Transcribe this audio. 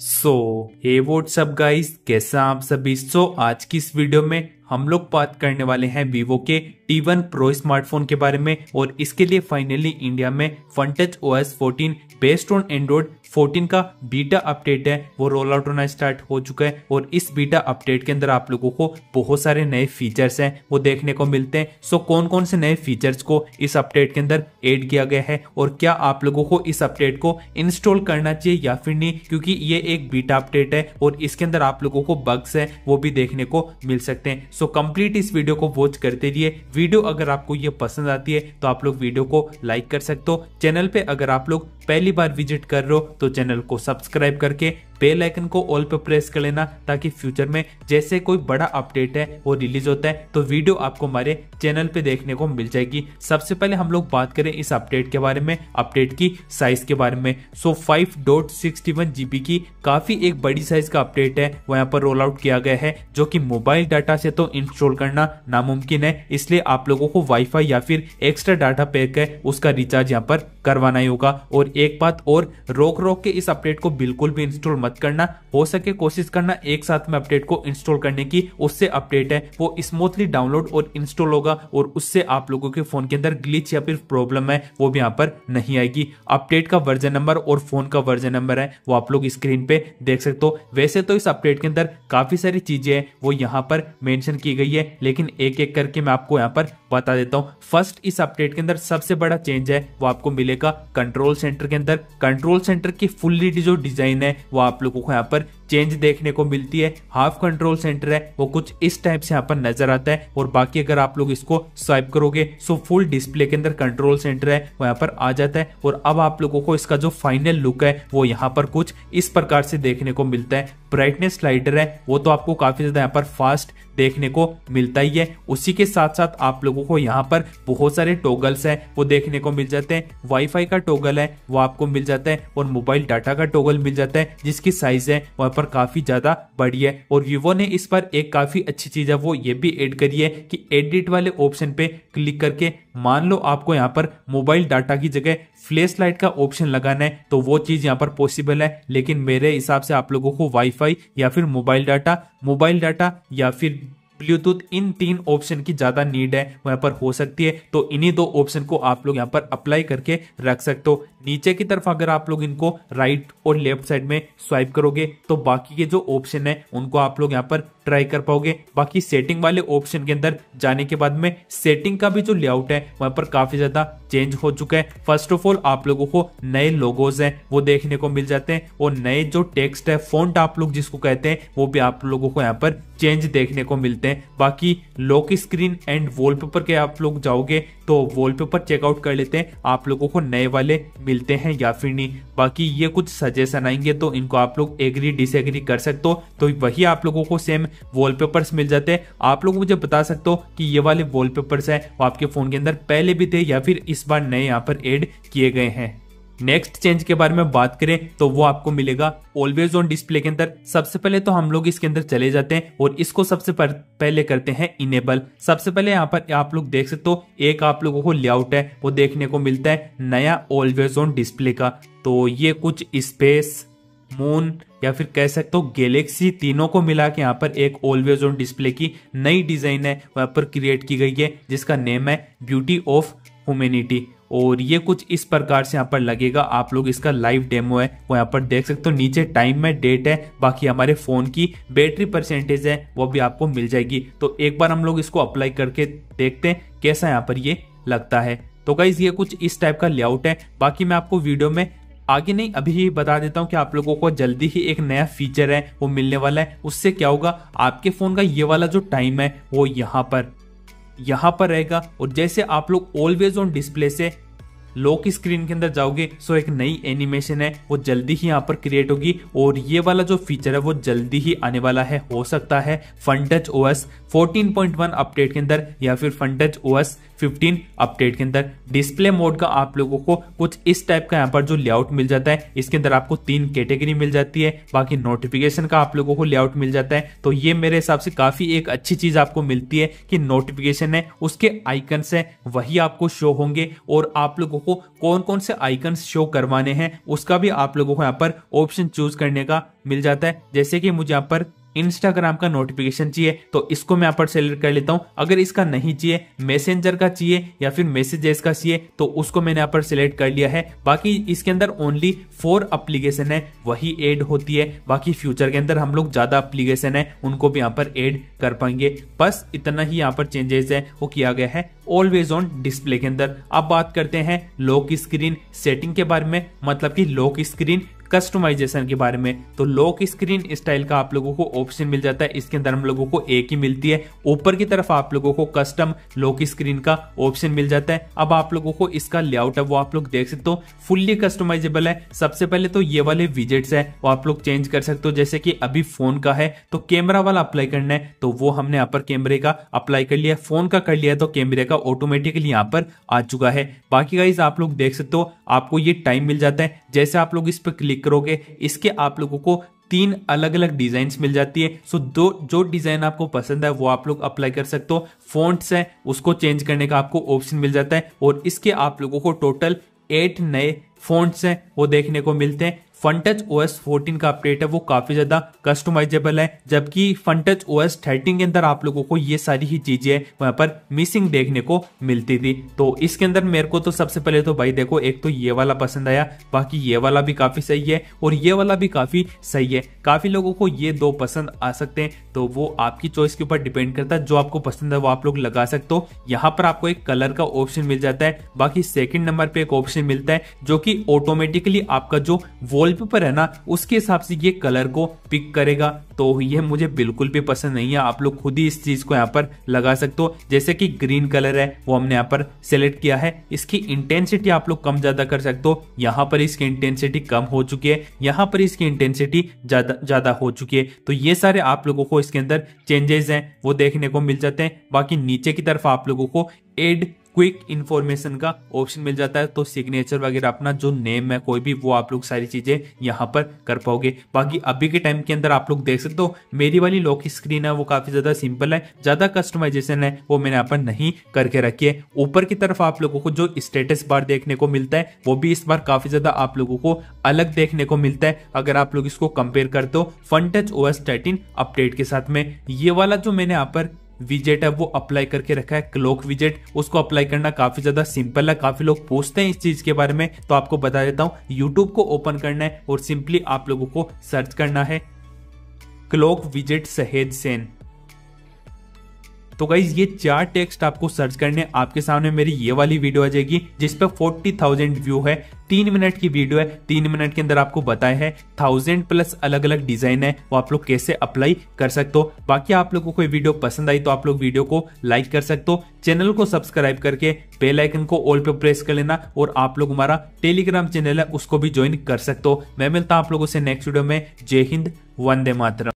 सो हे WhatsApp guys कैसा आप सभी सो so, आज की इस वीडियो में हम लोग बात करने वाले हैं वीवो के T1 प्रो स्मार्टफोन के बारे में और इसके लिए फाइनली इंडिया में one O S fourteen based on Android 14 का बीटा अपडेट है वो रोल आउट होना स्टार्ट हो चुका है और इस बीटा अपडेट के अंदर आप लोगों को बहुत सारे नए फीचर्स हैं वो देखने को मिलते हैं सो कौन कौन से नए फीचर्स को इस अपडेट के अंदर ऐड किया गया है और क्या आप लोगों को इस अपडेट को इंस्टॉल करना चाहिए या फिर नहीं क्योंकि ये एक बीटा अपडेट है और इसके अंदर आप लोगों को बग्स है वो भी देखने को मिल सकते हैं सो कंप्लीट इस वीडियो को वॉच करते रहिए वीडियो अगर आपको ये पसंद आती है तो आप लोग वीडियो को लाइक कर सकते हो चैनल पे अगर आप लोग पहली बार विजिट कर रहे हो तो चैनल को सब्सक्राइब करके बेल आइकन को ऑल पर प्रेस कर लेना ताकि फ्यूचर में जैसे कोई बड़ा अपडेट है वो रिलीज होता है तो वीडियो आपको हमारे चैनल पे देखने को मिल जाएगी सबसे पहले हम लोग बात करें इस अपडेट के बारे में अपडेट की साइज के बारे में so five dot sixty one GB की काफी एक बड़ी साइज का अपडेट है वो यहाँ पर रोल आउट किया गया है जो की मोबाइल डाटा से तो इंस्टॉल करना नामुमकिन है इसलिए आप लोगों को वाईफाई या फिर एक्स्ट्रा डाटा पैक है उसका रिचार्ज यहाँ पर करवाना ही होगा और एक बात और रोक रोक के इस अपडेट को बिल्कुल भी इंस्टॉल मत मत करना हो सके कोशिश करना एक साथ में अपडेट को इंस्टॉल करने की उससे अपडेट है वो स्मूथली डाउनलोड और इंस्टॉल होगा और उससे आप लोगों के फोन के अंदर ग्लिच या फिर प्रॉब्लम है वो भी यहाँ पर नहीं आएगी अपडेट का वर्जन नंबर और फोन का वर्जन नंबर है वो आप लोग स्क्रीन पे देख सकते हो वैसे तो इस अपडेट के अंदर काफी सारी चीजें हैं वो यहाँ पर मेंशन की गई है लेकिन एक एक करके मैं आपको यहाँ पर बता देता हूँ फर्स्ट इस अपडेट के अंदर सबसे बड़ा चेंज है वो आपको मिलेगा कंट्रोल सेंटर के अंदर कंट्रोल सेंटर की फुल्ली जो डिजाइन है वो आप आप लोगों को यहाँ पर चेंज देखने को मिलती है हाफ कंट्रोल सेंटर है वो कुछ इस टाइप से यहाँ पर नजर आता है और बाकी अगर आप लोग इसको स्वाइप करोगे सो फुल डिस्प्ले के अंदर कंट्रोल सेंटर है वो यहाँ पर आ जाता है और अब आप लोगों को इसका जो फाइनल लुक है वो यहाँ पर कुछ इस प्रकार से देखने को मिलता है ब्राइटनेस स्लाइडर है वो तो आपको काफी ज्यादा यहाँ पर फास्ट देखने को मिलता ही है उसी के साथ साथ आप लोगों को यहाँ पर बहुत सारे टोगल्स हैं वो देखने को मिल जाते हैं वाईफाई का टोगल है वो आपको मिल जाता है और मोबाइल डाटा का टोगल मिल जाता है जिसकी साइज है वहाँ पर पर काफ़ी ज़्यादा बढ़ी है और वीवो ने इस पर एक काफ़ी अच्छी चीज़ है वो ये भी ऐड करी है कि एडिट वाले ऑप्शन पे क्लिक करके मान लो आपको यहाँ पर मोबाइल डाटा की जगह फ्लैश लाइट का ऑप्शन लगाना है तो वो चीज़ यहाँ पर पॉसिबल है लेकिन मेरे हिसाब से आप लोगों को वाईफाई या फिर मोबाइल डाटा मोबाइल डाटा या फिर ब्लूटूथ इन तीन ऑप्शन की ज़्यादा नीड है वहां पर हो सकती है तो इन्हीं दो ऑप्शन को आप लोग यहाँ पर अप्लाई करके रख सकते हो नीचे की तरफ अगर आप लोग इनको राइट और लेफ्ट साइड में स्वाइप करोगे तो बाकी के जो ऑप्शन है उनको आप लोग यहाँ पर ट्राई कर पाओगे बाकी सेटिंग वाले ऑप्शन के अंदर जाने के बाद में सेटिंग का भी जो लेआउट है वहां पर काफ़ी ज़्यादा चेंज हो चुका है फर्स्ट ऑफ ऑल आप लोगों को नए लोगोज हैं वो देखने को मिल जाते हैं और नए जो टेक्स्ट है फोन आप लोग जिसको कहते हैं वो भी आप लोगों को यहाँ पर चेंज देखने को मिलते मिलते हैं बाकी लॉक स्क्रीन एंड वॉलपेपर के आप लोग जाओगे तो वॉलपेपर चेकआउट कर लेते हैं आप लोगों को नए वाले मिलते हैं या फिर नहीं बाकी ये कुछ सजेशन आएंगे तो इनको आप लोग एग्री डिसएग्री कर सकते हो तो वही आप लोगों को सेम वॉलपेपर्स मिल जाते हैं आप लोग मुझे बता सकते हो कि ये वाले वॉलपेपर्स हैं वो आपके फ़ोन के अंदर पहले भी थे या फिर इस बार नए यहाँ पर एड किए गए हैं नेक्स्ट चेंज के बारे में बात करें तो वो आपको मिलेगा ऑलवेज ऑन डिस्प्ले के अंदर सबसे पहले तो हम लोग इसके अंदर चले जाते हैं और इसको सबसे पहले करते हैं इनेबल सबसे पहले यहाँ पर आप लोग देख सकते हो एक आप लोगों को लेआउट है वो देखने को मिलता है नया ऑलवेज ऑन डिस्प्ले का तो ये कुछ स्पेस मून या फिर कह सकते हो गैलेक्सी तीनों को मिला के यहाँ पर एक ऑलवेज ऑन डिस्प्ले की नई डिजाइन है वहां पर क्रिएट की गई है जिसका नेम है ब्यूटी ऑफ ह्यूमेनिटी और ये कुछ इस प्रकार से यहाँ पर लगेगा आप लोग इसका लाइव डेमो है वो यहाँ पर देख सकते हो नीचे टाइम में डेट है बाकी हमारे फोन की बैटरी परसेंटेज है वो भी आपको मिल जाएगी तो एक बार हम लोग इसको अप्लाई करके देखते हैं कैसा यहाँ पर ये लगता है तो गाइज ये कुछ इस टाइप का लेआउट है बाकी मैं आपको वीडियो में आगे नहीं अभी ही बता देता हूँ कि आप लोगों को जल्दी ही एक नया फीचर है वो मिलने वाला है उससे क्या होगा आपके फ़ोन का ये वाला जो टाइम है वो यहाँ पर यहाँ पर रहेगा और जैसे आप लोग ऑलवेज ऑन डिस्प्ले से लोक स्क्रीन के अंदर जाओगे सो एक नई एनिमेशन है वो जल्दी ही यहाँ पर क्रिएट होगी और ये वाला जो फीचर है वो जल्दी ही आने वाला है हो सकता है फंटच ओएस 14.1 अपडेट के अंदर या फिर ओ एस 15 अपडेट के अंदर डिस्प्ले मोड का आप लोगों को कुछ इस टाइप का यहाँ पर जो लेआउट मिल जाता है इसके अंदर आपको तीन कैटेगरी मिल जाती है बाकी नोटिफिकेशन का आप लोगों को लेआउट मिल जाता है तो ये मेरे हिसाब से काफी एक अच्छी चीज आपको मिलती है कि नोटिफिकेशन है उसके आइकन्स है वही आपको शो होंगे और आप लोगों को कौन कौन से आइकन शो करवाने हैं उसका भी आप लोगों को यहाँ पर ऑप्शन चूज करने का मिल जाता है जैसे कि मुझे यहाँ पर इंस्टाग्राम का नोटिफिकेशन चाहिए तो इसको मैं यहाँ पर सेलेक्ट कर लेता हूँ अगर इसका नहीं चाहिए मैसेंजर का चाहिए या फिर मैसेजेस का चाहिए तो उसको मैंने यहाँ पर सिलेक्ट कर लिया है बाकी इसके अंदर ओनली फोर अप्लीकेशन है वही एड होती है बाकी फ्यूचर के अंदर हम लोग ज़्यादा अप्लीकेशन है उनको भी यहाँ पर एड कर पाएंगे बस इतना ही यहाँ पर चेंजेस है वो किया गया है ऑलवेज ऑन डिस्प्ले के अंदर अब बात करते हैं लॉक स्क्रीन सेटिंग के बारे में मतलब कि लॉक स्क्रीन कस्टमाइजेशन के बारे में तो लॉक स्क्रीन स्टाइल का आप लोगों को ऑप्शन मिल जाता है इसके अंदर हम लोगों को एक ही मिलती है ऊपर की तरफ आप लोगों को कस्टम लॉक स्क्रीन का ऑप्शन मिल जाता है अब आप लोगों को इसका लेआउट है वो आप लोग देख सकते हो फुल्ली कस्टमाइजेबल है सबसे पहले तो ये वाले विजेट्स है वो आप लोग चेंज कर सकते हो जैसे कि अभी फोन का है तो कैमरा वाला अप्लाई करना है तो वो हमने यहाँ पर कैमरे का अप्लाई कर लिया फोन का कर लिया तो कैमरे का ऑटोमेटिकली यहाँ पर आ चुका है बाकी गाइज आप लोग देख सकते हो आपको ये टाइम मिल जाता है जैसे आप लोग इस पर क्लिक करोगे इसके आप लोगों को तीन अलग अलग डिजाइन मिल जाती है सो दो जो डिजाइन आपको पसंद है वो आप लोग अप्लाई कर सकते हो फॉन्ट्स है उसको चेंज करने का आपको ऑप्शन मिल जाता है और इसके आप लोगों को टोटल एट नए फॉन्ट्स हैं वो देखने को मिलते हैं फनटच एस फोर्टीन का अपडेट है वो काफी ज्यादा कस्टमाइजेबल है जबकि फनटच एस थर्टीन के अंदर आप लोगों को ये सारी ही चीजें वहां पर मिसिंग देखने को मिलती थी तो इसके अंदर मेरे को तो सबसे पहले तो भाई देखो एक तो ये वाला पसंद आया बाकी ये वाला भी काफी सही है और ये वाला भी काफी सही है काफी लोगों को ये दो पसंद आ सकते हैं तो वो आपकी चॉइस के ऊपर डिपेंड करता है जो आपको पसंद है वो आप लोग लगा सकते हो यहाँ पर आपको एक कलर का ऑप्शन मिल जाता है बाकी सेकेंड नंबर पर एक ऑप्शन मिलता है जो कि ऑटोमेटिकली आपका जो वॉल विकल्प पर है ना उसके हिसाब से ये कलर को पिक करेगा तो ये मुझे बिल्कुल भी पसंद नहीं है आप लोग खुद ही इस चीज को यहाँ पर लगा सकते हो जैसे कि ग्रीन कलर है वो हमने यहाँ पर सेलेक्ट किया है इसकी इंटेंसिटी आप लोग कम ज्यादा कर सकते हो यहाँ पर इसकी इंटेंसिटी कम हो चुकी है यहाँ पर इसकी इंटेंसिटी ज्यादा हो चुकी है तो ये सारे आप लोगों को इसके अंदर चेंजेस हैं वो देखने को मिल जाते हैं बाकी नीचे की तरफ आप लोगों को एड क्विक इन्फॉर्मेशन का ऑप्शन मिल जाता है तो सिग्नेचर वगैरह अपना जो नेम है कोई भी वो आप लोग सारी चीजें यहाँ पर कर पाओगे बाकी अभी के टाइम के अंदर आप लोग देख सकते हो मेरी वाली लॉक स्क्रीन है वो काफी ज्यादा सिंपल है ज्यादा कस्टमाइजेशन है वो मैंने यहाँ पर नहीं करके रखी है ऊपर की तरफ आप लोगों को जो स्टेटस बार देखने को मिलता है वो भी इस बार काफी ज्यादा आप लोगों को अलग देखने को मिलता है अगर आप लोग इसको कंपेयर करते हो Funtouch OS thirteen update के साथ में ये वाला जो मैंने यहाँ पर विजेट है वो अप्लाई करके रखा है क्लोक विजेट उसको अप्लाई करना काफी ज्यादा सिंपल है काफी लोग पूछते हैं इस चीज के बारे में तो आपको बता देता हूँ यूट्यूब को ओपन करना है और सिंपली आप लोगों को सर्च करना है क्लोक विजेट सहेद सेन तो गाइज ये चार टेक्स्ट आपको सर्च करने आपके सामने मेरी ये वाली वीडियो आ जाएगी जिसपे फोर्टी थाउजेंड व्यू है तीन मिनट की वीडियो है तीन मिनट के अंदर आपको बताया है थाउजेंड प्लस अलग अलग डिजाइन है वो आप लोग कैसे अप्लाई कर सकते हो बाकी आप लोग को कोई वीडियो पसंद आई तो आप लोग वीडियो को लाइक कर सकते हो चैनल को सब्सक्राइब करके बेल आइकन को ऑल पे प्रेस कर लेना और आप लोग हमारा टेलीग्राम चैनल है उसको भी ज्वाइन कर सकते हो मैं मिलता हूँ आप लोगों से नेक्स्ट वीडियो में जय हिंद वंदे मातरम